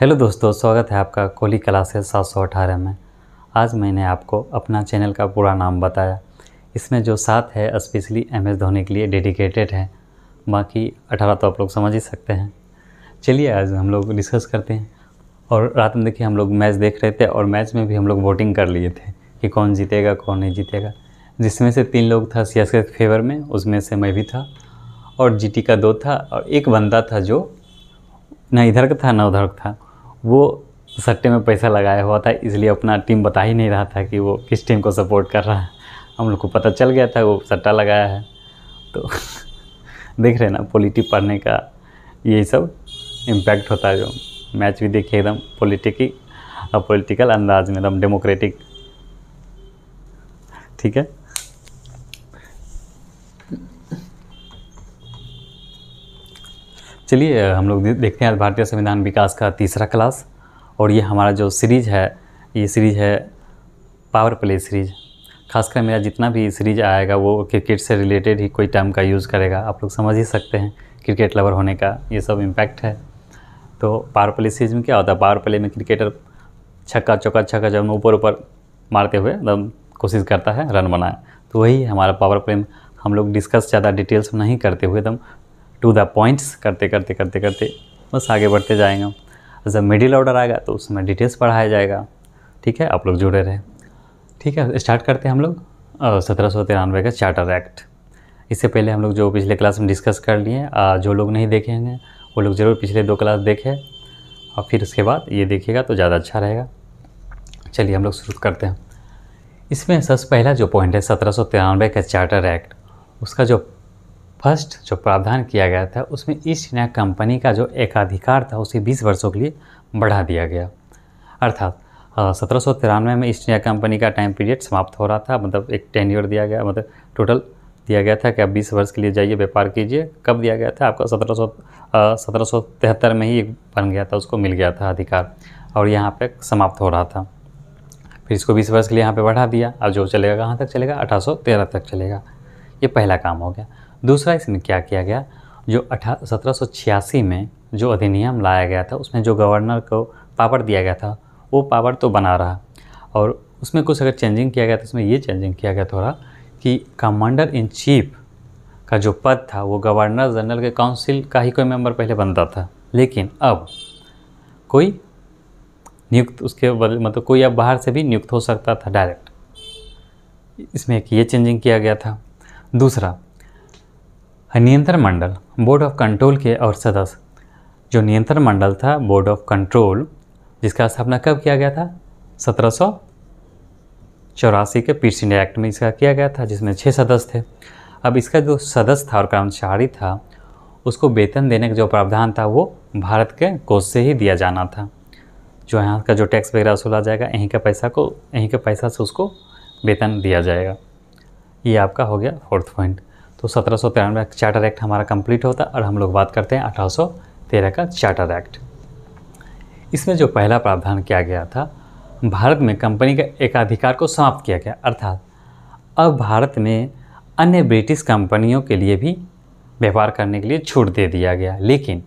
hello दोस्तों स्वागत है आपका कोहली क्लासेस सात सौ अठारह में आज मैंने आपको अपना चैनल का पूरा नाम बताया इसमें जो सात है स्पेशली एम एस धोनी के लिए डेडिकेटेड है बाकी अठारह तो आप लोग समझ ही सकते हैं चलिए आज हम लोग डिस्कस करते हैं और रात में देखिए हम लोग मैच देख रहे थे और मैच में भी हम लोग वोटिंग कर लिए थे कि कौन जीतेगा कौन नहीं जीतेगा जिसमें से तीन लोग था सियासत के फेवर में उसमें से मैं भी था और जीटी का दो था और एक बंदा था जो ना इधर का था ना उधर का था वो सट्टे में पैसा लगाया हुआ था इसलिए अपना टीम बता ही नहीं रहा था कि वो किस टीम को सपोर्ट कर रहा है हम लोग को पता चल गया था वो सट्टा लगाया है तो देख रहे ना पॉलिटिक पढ़ने का यही सब इम्पैक्ट होता है जो मैच भी देखिए एकदम पॉलिटिकी पॉलिटिकल अंदाज में एकदम डेमोक्रेटिक ठीक है चलिए हम लोग देखते हैं भारतीय संविधान विकास का तीसरा क्लास और ये हमारा जो सीरीज़ है ये सीरीज़ है पावर प्ले सीरीज खासकर मेरा जितना भी सीरीज आएगा वो क्रिकेट से रिलेटेड ही कोई टर्म का यूज़ करेगा आप लोग समझ ही सकते हैं क्रिकेट लवर होने का ये सब इम्पैक्ट है तो पावर प्ले सीरीज में क्या होता है पावर प्ले में क्रिकेटर छक्का चौका छक्का जब ऊपर ऊपर मारते हुए एकदम कोशिश करता है रन बनाए तो वही हमारा पावर प्ले हम लोग डिस्कस ज़्यादा डिटेल्स में नहीं करते हुए एकदम टू द पॉइंट्स करते करते करते करते बस आगे बढ़ते जाएंगे जब मिडिल ऑर्डर आएगा तो उसमें डिटेल्स पढ़ाया जाएगा ठीक है आप लोग जुड़े रहे ठीक है स्टार्ट करते हैं हम लोग सत्रह सौ तिरानवे का चार्टर एक्ट इससे पहले हम लोग जो पिछले क्लास में डिस्कस कर लिए जो लोग नहीं देखे होंगे वो लोग ज़रूर पिछले दो क्लास देखें और फिर उसके बाद ये देखिएगा तो ज़्यादा अच्छा रहेगा चलिए हम लोग शुरू करते हैं इसमें सबसे पहला जो पॉइंट है सत्रह सौ तिरानवे का चार्टर एक्ट उसका जो फर्स्ट जो प्रावधान किया गया था उसमें ईस्ट इंडिया कंपनी का जो एकाधिकार था उसे 20 वर्षों के लिए बढ़ा दिया गया अर्थात सत्रह में ईस्ट इंडिया कंपनी का टाइम पीरियड समाप्त हो रहा था मतलब एक टेन ईयर दिया गया मतलब टोटल दिया गया था कि आप बीस वर्ष के लिए जाइए व्यापार कीजिए कब दिया गया था आपका सत्रह सौ सत्रह में ही बन गया था उसको मिल गया था अधिकार और यहाँ पे समाप्त हो रहा था फिर इसको बीस वर्ष के लिए यहाँ पे बढ़ा दिया अब जो चलेगा कहाँ तक चलेगा अठारह तक चलेगा ये पहला काम हो गया दूसरा इसमें क्या किया गया जो अठा सत्रह में जो अधिनियम लाया गया था उसमें जो गवर्नर को पावर दिया गया था वो पावर तो बना रहा और उसमें कुछ अगर चेंजिंग किया गया तो उसमें ये चेंजिंग किया गया थोड़ा कि कमांडर इन चीफ का जो पद था वो गवर्नर जनरल के काउंसिल का ही कोई मेंबर पहले बनता था लेकिन अब कोई नियुक्त उसके बदल मतलब कोई अब बाहर से भी नियुक्त हो सकता था डायरेक्ट इसमें एक ये चेंजिंग किया गया था दूसरा नियंत्रण मंडल बोर्ड ऑफ कंट्रोल के और सदस्य जो नियंत्रण मंडल था बोर्ड ऑफ कंट्रोल जिसका स्थापना कब किया गया था सत्रह चौरासी के पीस इंडिया एक्ट में इसका किया गया था जिसमें छः सदस्य थे अब इसका जो सदस्य था और कर्मचारी था उसको वेतन देने का जो प्रावधान था वो भारत के कोष से ही दिया जाना था जो यहाँ का जो टैक्स वगैरह वसूला जाएगा यहीं का पैसा को यहीं के पैसा से उसको वेतन दिया जाएगा ये आपका हो गया फोर्थ पॉइंट तो सत्रह सौ तिरानवे चार्टर एक्ट हमारा कंप्लीट होता और हम लोग बात करते हैं अठारह सौ तेरह का चार्टर एक्ट इसमें जो पहला प्रावधान किया गया था भारत में कंपनी के एकाधिकार को समाप्त किया गया अर्थात अब भारत में अन्य ब्रिटिश कंपनियों के लिए भी व्यापार करने के लिए छूट दे दिया गया लेकिन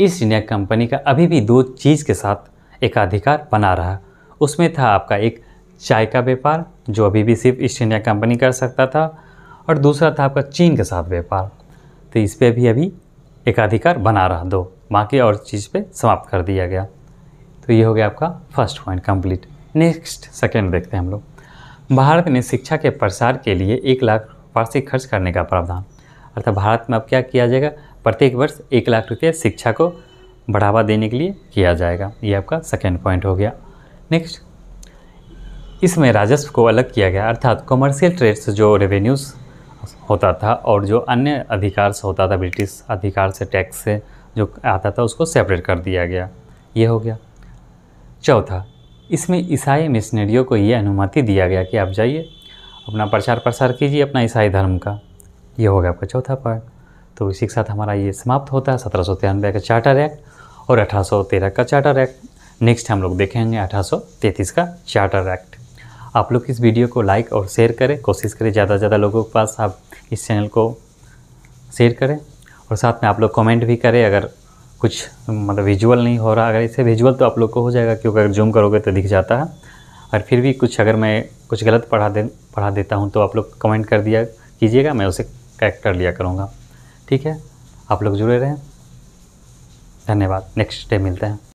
ईस्ट इंडिया कंपनी का अभी भी दो चीज़ के साथ एकाधिकार बना रहा उसमें था आपका एक चाय का व्यापार जो अभी भी सिर्फ ईस्ट इंडिया कंपनी कर सकता था और दूसरा था आपका चीन के साथ व्यापार तो इस पर भी अभी एकाधिकार बना रहा दो बाकी और चीज़ पे समाप्त कर दिया गया तो ये हो गया आपका first point complete next second देखते हैं हम लोग भारत ने शिक्षा के प्रसार के लिए एक लाख वार्षिक खर्च करने का प्रावधान अर्थात भारत में अब क्या किया जाएगा प्रत्येक वर्ष एक लाख रुपये शिक्षा को बढ़ावा देने के लिए किया जाएगा ये आपका सेकेंड पॉइंट हो गया नेक्स्ट इसमें राजस्व को अलग किया गया अर्थात कॉमर्शियल ट्रेड से जो रेवेन्यूज़ होता था और जो अन्य अधिकार से होता था ब्रिटिश अधिकार से टैक्स से जो आता था उसको सेपरेट कर दिया गया ये हो गया चौथा इसमें ईसाई मिशनरियों को ये अनुमति दिया गया कि आप जाइए अपना प्रचार प्रसार कीजिए अपना ईसाई धर्म का ये हो गया आपका चौथा पॉइंट तो इसी के साथ हमारा ये समाप्त होता है सत्रह सौ तिरानवे का चार्टर एक्ट और अठारह सौ तेरह का चार्टर एक्ट नेक्स्ट हम लोग देखेंगे अठारह सौ तैंतीस का चार्टर एक्ट आप लोग इस वीडियो को लाइक और शेयर करें कोशिश करें ज़्यादा से ज़्यादा लोगों के पास आप इस चैनल को शेयर करें और साथ में आप लोग कमेंट भी करें अगर कुछ मतलब विजुअल नहीं हो रहा अगर इसे विजुअल तो आप लोग को हो जाएगा क्योंकि अगर जूम करोगे तो दिख जाता है और फिर भी कुछ अगर मैं कुछ गलत पढ़ा दे पढ़ा देता हूँ तो आप लोग कमेंट कर दिया कीजिएगा मैं उसे करेक्ट कर लिया करूँगा ठीक है आप लोग जुड़े रहें धन्यवाद नेक्स्ट डे मिलते हैं